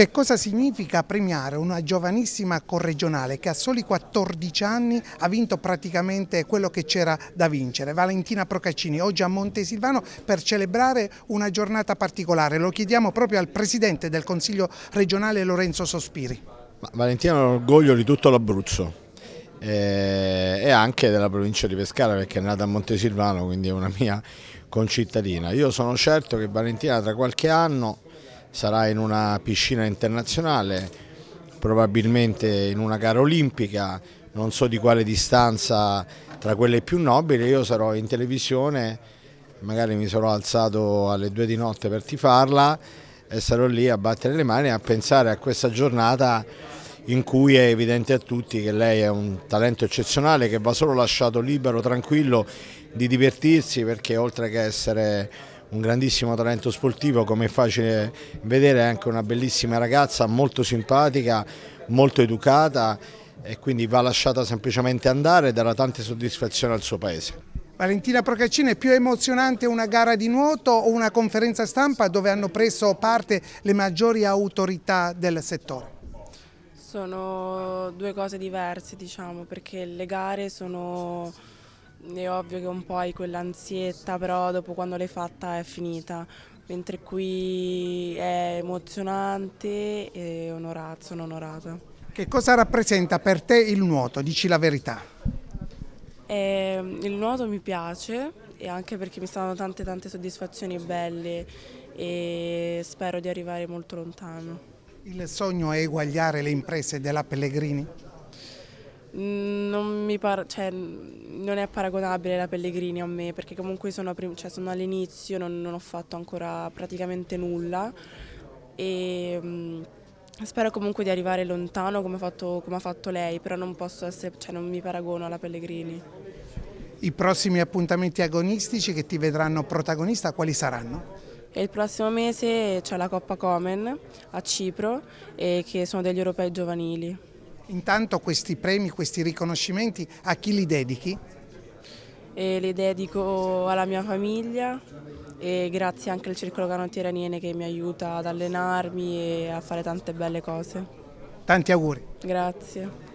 Che cosa significa premiare una giovanissima corregionale che a soli 14 anni ha vinto praticamente quello che c'era da vincere, Valentina Procaccini, oggi a Montesilvano per celebrare una giornata particolare. Lo chiediamo proprio al Presidente del Consiglio regionale Lorenzo Sospiri. Ma Valentina è l'orgoglio di tutto l'Abruzzo eh, e anche della provincia di Pescara perché è nata a Montesilvano quindi è una mia concittadina. Io sono certo che Valentina tra qualche anno sarà in una piscina internazionale, probabilmente in una gara olimpica, non so di quale distanza tra quelle più nobili, io sarò in televisione, magari mi sarò alzato alle due di notte per tifarla e sarò lì a battere le mani e a pensare a questa giornata in cui è evidente a tutti che lei è un talento eccezionale che va solo lasciato libero, tranquillo di divertirsi perché oltre che essere un grandissimo talento sportivo, come è facile vedere è anche una bellissima ragazza, molto simpatica, molto educata e quindi va lasciata semplicemente andare e darà tante soddisfazioni al suo paese. Valentina Procaccini, è più emozionante una gara di nuoto o una conferenza stampa dove hanno preso parte le maggiori autorità del settore? Sono due cose diverse diciamo perché le gare sono è ovvio che un po' hai quell'ansietta, però dopo quando l'hai fatta è finita. Mentre qui è emozionante e onorato, sono onorata. Che cosa rappresenta per te il nuoto? Dici la verità. Eh, il nuoto mi piace e anche perché mi stanno tante tante soddisfazioni belle e spero di arrivare molto lontano. Il sogno è eguagliare le imprese della Pellegrini? Mm, non, par- cioè, non è paragonabile la Pellegrini a me perché comunque sono, prim- cioè, sono all'inizio, non, non, ho fatto ancora praticamente nulla e mh, mm, spero comunque di arrivare lontano come, fatto, come ha fatto lei, però non, essere, cioè, non mi paragono alla Pellegrini. I prossimi appuntamenti agonistici che ti vedranno protagonista quali saranno? il prossimo mese c'è la Coppa Comen a Cipro e eh, che sono degli europei giovanili. Intanto questi premi, questi riconoscimenti, a chi li dedichi? E li dedico alla mia famiglia e grazie anche al Circolo Canottiere Aniene che mi aiuta ad allenarmi e a fare tante belle cose. Tanti auguri. Grazie.